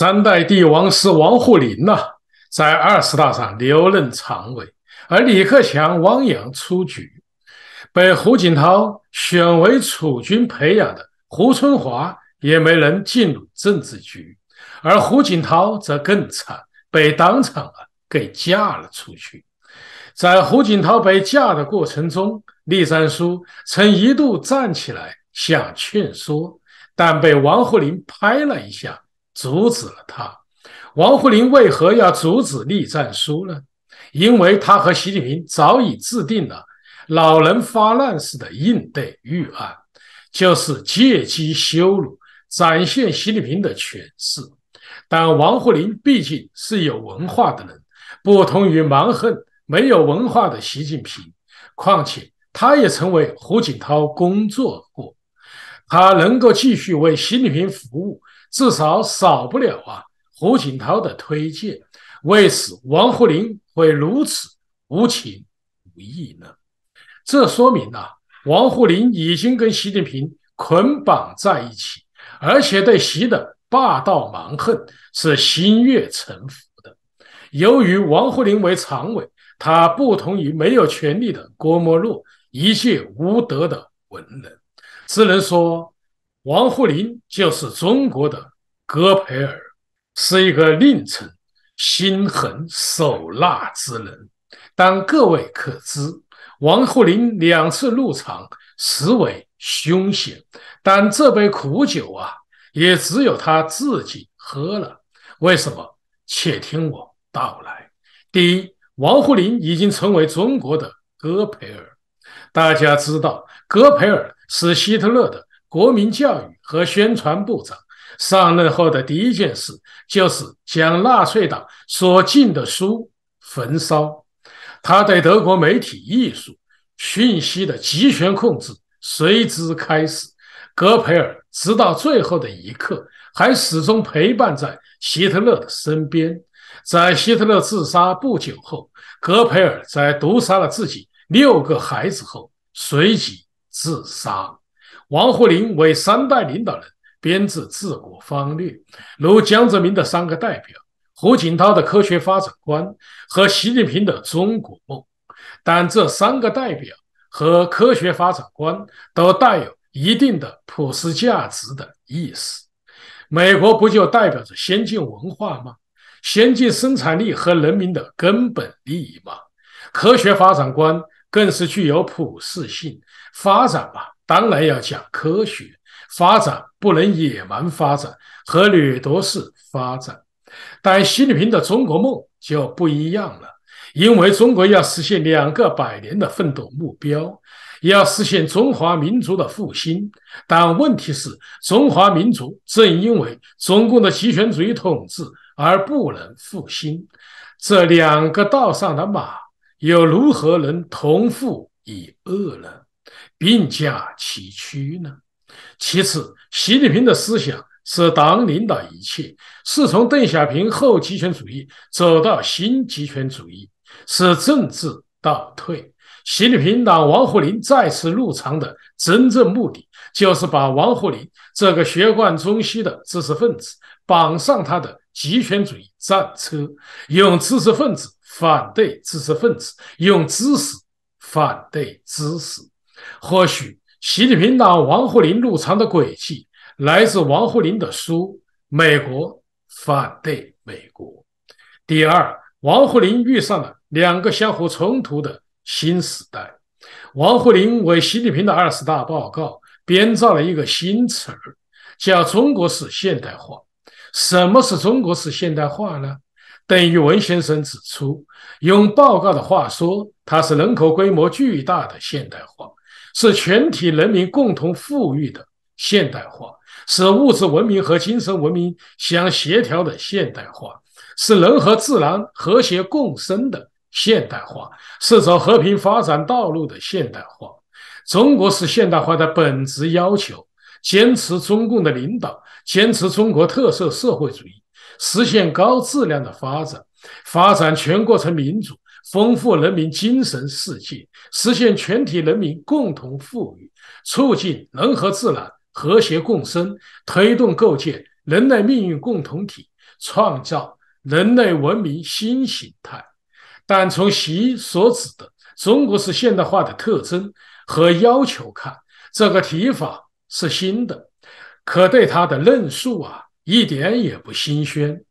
三代帝王师王沪宁呐，在二十大上留任常委，而李克强、汪洋出局，被胡锦涛选为储君培养的胡春华也没能进入政治局，而胡锦涛则更惨，被当场啊给嫁了出去。在胡锦涛被嫁的过程中，栗战书曾一度站起来想劝说，但被王沪宁拍了一下。阻止了他。王沪宁为何要阻止栗战书呢？因为他和习近平早已制定了“老人发难”式的应对预案，就是借机羞辱，展现习近平的权势。但王沪宁毕竟是有文化的人，不同于蛮横没有文化的习近平。况且，他也曾为胡锦涛工作过，他能够继续为习近平服务。至少少不了啊，胡锦涛的推荐。为此，王沪宁会如此无情无义呢？这说明啊，王沪宁已经跟习近平捆绑在一起，而且对习的霸道蛮横是心悦诚服的。由于王沪宁为常委，他不同于没有权力的郭沫若，一切无德的文人，只能说。王沪宁就是中国的戈培尔，是一个另臣、心狠手辣之人。但各位可知，王沪宁两次入场实为凶险，但这杯苦酒啊，也只有他自己喝了。为什么？且听我道来。第一，王沪宁已经成为中国的戈培尔。大家知道，戈培尔是希特勒的。国民教育和宣传部长上任后的第一件事就是将纳粹党所禁的书焚烧。他对德国媒体、艺术、讯息的集权控制随之开始。戈培尔直到最后的一刻还始终陪伴在希特勒的身边。在希特勒自杀不久后，戈培尔在毒杀了自己六个孩子后随即自杀。王沪宁为三代领导人编制治国方略，如江泽民的三个代表、胡锦涛的科学发展观和习近平的中国梦。但这三个代表和科学发展观都带有一定的普世价值的意思。美国不就代表着先进文化吗？先进生产力和人民的根本利益吗？科学发展观更是具有普世性，发展吧，当然要讲科学发展，不能野蛮发展和掠夺式发展。但习近平的中国梦就不一样了，因为中国要实现两个百年的奋斗目标，要实现中华民族的复兴。但问题是，中华民族正因为中共的极权主义统治而不能复兴，这两个道上的马又如何能同富以恶呢？并驾齐驱呢？其次，习近平的思想是党领导一切，是从邓小平后集权主义走到新集权主义，是政治倒退。习近平党王沪宁再次入场的真正目的，就是把王沪宁这个学贯中西的知识分子绑上他的集权主义战车，用知识分子反对知识分子，用知识反对知识。或许习近平拿王沪宁入场的轨迹来自王沪宁的书。美国反对美国。第二，王沪宁遇上了两个相互冲突的新时代。王沪宁为习近平的二十大报告编造了一个新词儿，叫“中国式现代化”。什么是中国式现代化呢？邓宇文先生指出，用报告的话说，它是人口规模巨大的现代化。是全体人民共同富裕的现代化，是物质文明和精神文明相协调的现代化，是人和自然和谐共生的现代化，是走和平发展道路的现代化。中国是现代化的本质要求，坚持中共的领导，坚持中国特色社会主义，实现高质量的发展，发展全过程民主。丰富人民精神世界，实现全体人民共同富裕，促进人和自然和谐共生，推动构建人类命运共同体，创造人类文明新形态。但从习所指的中国式现代化的特征和要求看，这个提法是新的，可对它的论述啊，一点也不新鲜，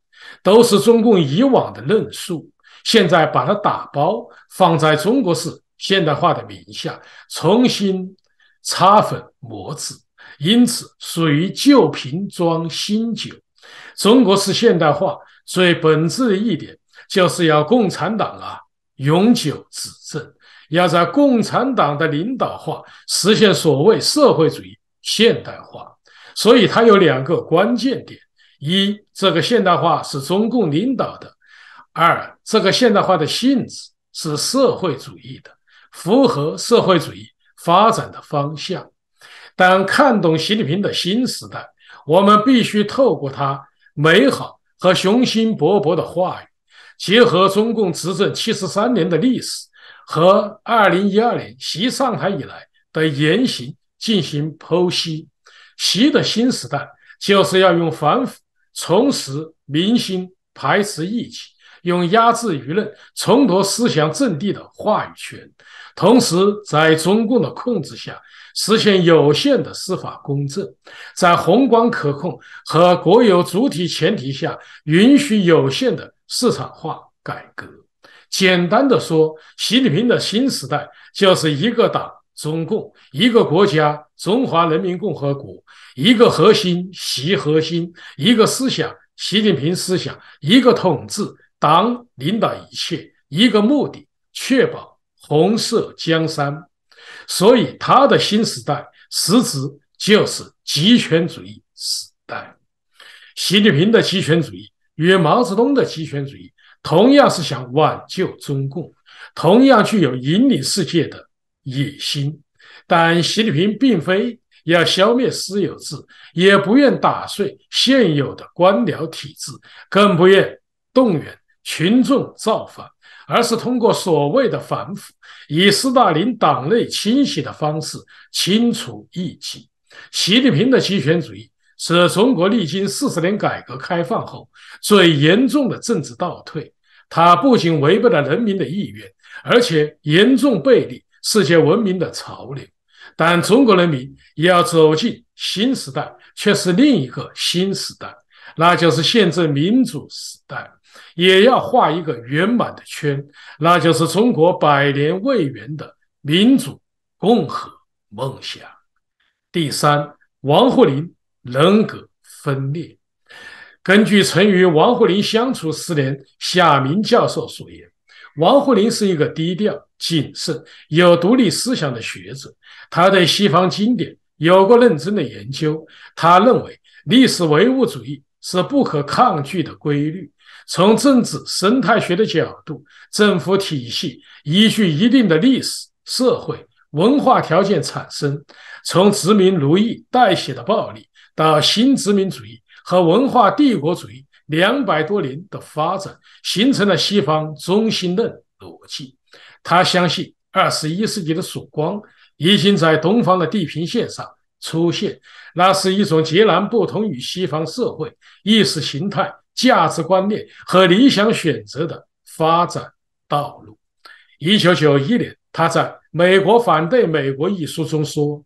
都是中共以往的论述。现在把它打包放在中国式现代化的名下，重新擦粉磨制，因此属于旧瓶装新酒。中国式现代化最本质的一点就是要共产党啊永久执政，要在共产党的领导下实现所谓社会主义现代化。所以它有两个关键点：一，这个现代化是中共领导的。二，这个现代化的性质是社会主义的，符合社会主义发展的方向。当看懂习近平的新时代，我们必须透过他美好和雄心勃勃的话语，结合中共执政七十三年的历史和二零一二年习上海以来的言行进行剖析。习的新时代就是要用反腐、重拾民心、排斥异己。用压制舆论、重夺思想阵地的话语权，同时在中共的控制下实现有限的司法公正，在宏观可控和国有主体前提下，允许有限的市场化改革。简单的说，习近平的新时代就是一个党（中共）、一个国家（中华人民共和国）、一个核心（习核心）、一个思想（习近平思想）、一个统治。党领导一切，一个目的确保红色江山。所以，他的新时代实质就是集权主义时代。习近平的集权主义与毛泽东的集权主义同样是想挽救中共，同样具有引领世界的野心。但习近平并非要消灭私有制，也不愿打碎现有的官僚体制，更不愿动员。群众造反，而是通过所谓的反腐，以斯大林党内清洗的方式清除异己。习近平的集权主义是中国历经四十年改革开放后最严重的政治倒退。它不仅违背了人民的意愿，而且严重背离世界文明的潮流。但中国人民也要走进新时代，却是另一个新时代，那就是宪政民主时代。也要画一个圆满的圈，那就是中国百年未圆的民主共和梦想。第三，王沪宁人格分裂。根据曾与王沪宁相处四年夏明教授所言，王沪宁是一个低调、谨慎、有独立思想的学者。他对西方经典有过认真的研究。他认为，历史唯物主义是不可抗拒的规律。从政治生态学的角度，政府体系依据一定的历史、社会、文化条件产生。从殖民奴役带血的暴力到新殖民主义和文化帝国主义，两百多年的发展形成了西方中心论逻辑。他相信，二十一世纪的曙光已经在东方的地平线上出现。那是一种截然不同于西方社会意识形态。价值观念和理想选择的发展道路。一九九一年，他在《美国反对美国》一书中说：“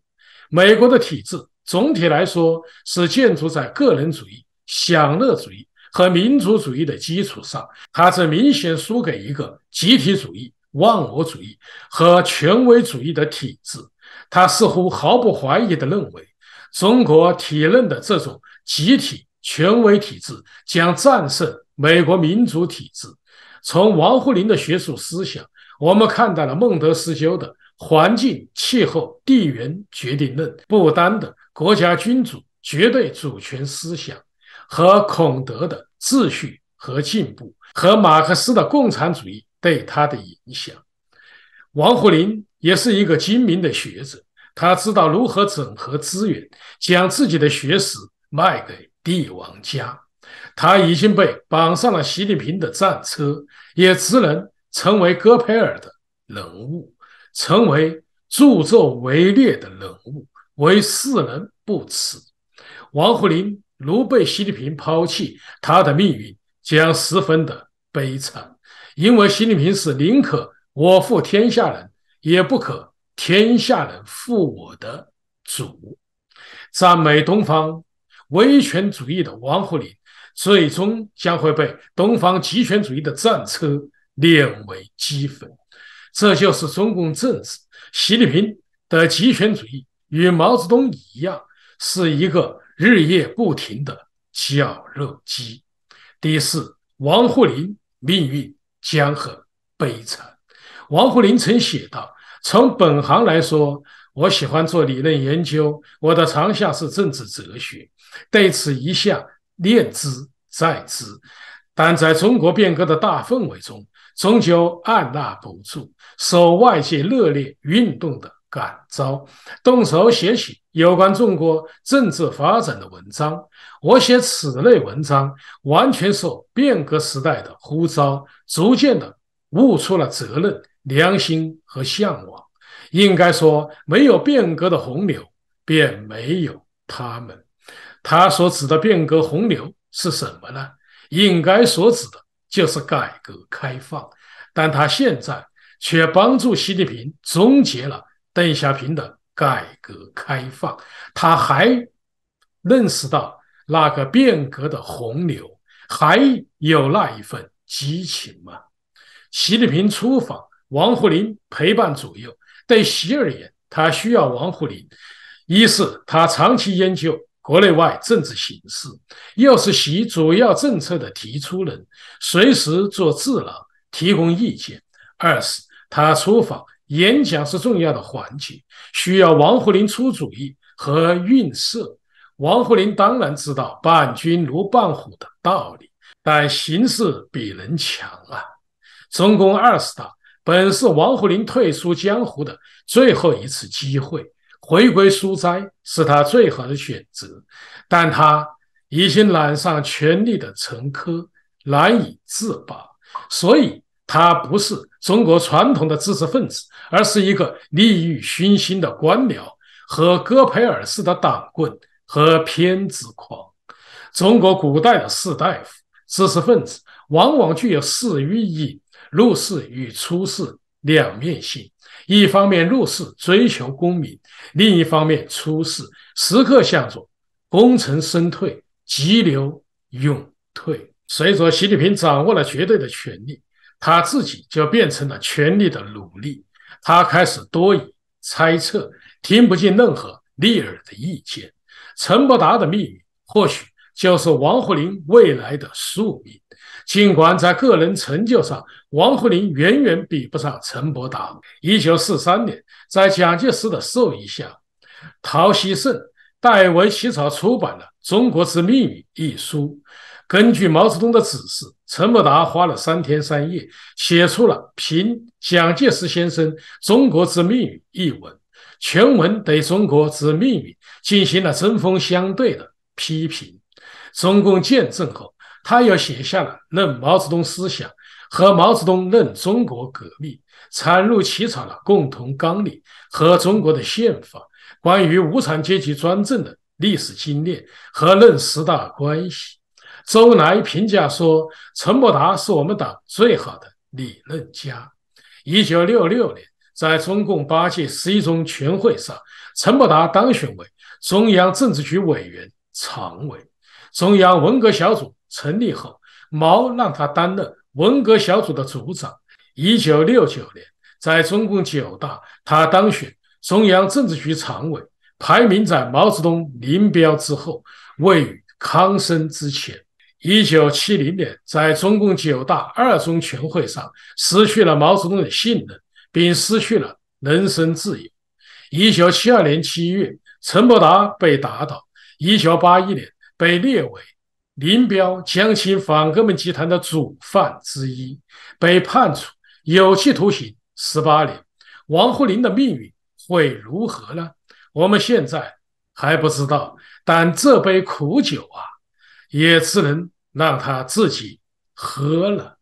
美国的体制总体来说是建筑在个人主义、享乐主义和民族主义的基础上，它是明显输给一个集体主义、忘我主义和权威主义的体制。”他似乎毫不怀疑地认为，中国体认的这种集体。权威体制将战胜美国民主体制。从王沪宁的学术思想，我们看到了孟德斯鸠的环境、气候、地缘决定论，不丹的国家君主绝对主权思想，和孔德的秩序和进步，和马克思的共产主义对他的影响。王沪宁也是一个精明的学者，他知道如何整合资源，将自己的学识卖给。帝王家，他已经被绑上了习近平的战车，也只能成为戈培尔的人物，成为助纣为虐的人物，为世人不齿。王沪宁如被习近平抛弃，他的命运将十分的悲惨，因为习近平是宁可我负天下人，也不可天下人负我的主。赞美东方。威权主义的王沪宁，最终将会被东方极权主义的战车碾为齑粉。这就是中共政治，习近平的极权主义与毛泽东一样，是一个日夜不停的绞肉机。第四，王沪宁命运将很悲惨。王沪宁曾写道：“从本行来说。”我喜欢做理论研究，我的长项是政治哲学，对此一向念之在之，但在中国变革的大氛围中，终究按捺不住，受外界热烈运动的感召，动手写起有关中国政治发展的文章。我写此类文章，完全受变革时代的呼召，逐渐的悟出了责任、良心和向往。应该说，没有变革的洪流，便没有他们。他所指的变革洪流是什么呢？应该所指的就是改革开放。但他现在却帮助习近平终结了邓小平的改革开放。他还认识到那个变革的洪流还有那一份激情吗？习近平出访，王沪宁陪伴左右。对习而言，他需要王沪宁，一是他长期研究国内外政治形势，又是习主要政策的提出人，随时做智囊，提供意见；二是他出访演讲是重要的环节，需要王沪宁出主意和运色。王沪宁当然知道“伴君如伴虎”的道理，但形势比人强啊！中共二十大。本是王沪宁退出江湖的最后一次机会，回归书斋是他最好的选择。但他已经染上权力的沉疴，难以自拔，所以他不是中国传统的知识分子，而是一个利欲熏心的官僚和戈培尔式的党棍和偏执狂。中国古代的士大夫、知识分子往往具有士欲意。入世与出世两面性，一方面入世追求功名，另一方面出世时刻向着功成身退，急流勇退。随着习近平掌握了绝对的权力，他自己就变成了权力的奴隶，他开始多疑、猜测，听不进任何利耳的意见。陈伯达的命运，或许就是王沪宁未来的宿命。尽管在个人成就上，王沪宁远远比不上陈伯达。一九四三年，在蒋介石的授意下，陶希圣戴维起草出版了《中国之命运》一书。根据毛泽东的指示，陈伯达花了三天三夜写出了评蒋介石先生《中国之命运》一文，全文对中国之命运进行了针锋相对的批评。中共见证后。他又写下了《论毛泽东思想》和《毛泽东论中国革命》，参入起草了《共同纲领》和中国的宪法。关于无产阶级专政的历史经验和《论十大关系》，周恩来评价说：“陈伯达是我们党最好的理论家。”一九六六年，在中共八届十一中全会上，陈伯达当选为中央政治局委员、常委、中央文革小组。成立后，毛让他担任文革小组的组长。一九六九年，在中共九大，他当选中央政治局常委，排名在毛泽东、林彪之后，位于康生之前。一九七零年，在中共九大二中全会上，失去了毛泽东的信任，并失去了人身自由。一九七二年七月，陈伯达被打倒。一九八一年，被列为。林彪、江青反革命集团的主犯之一，被判处有期徒刑十八年。王沪宁的命运会如何呢？我们现在还不知道，但这杯苦酒啊，也只能让他自己喝了。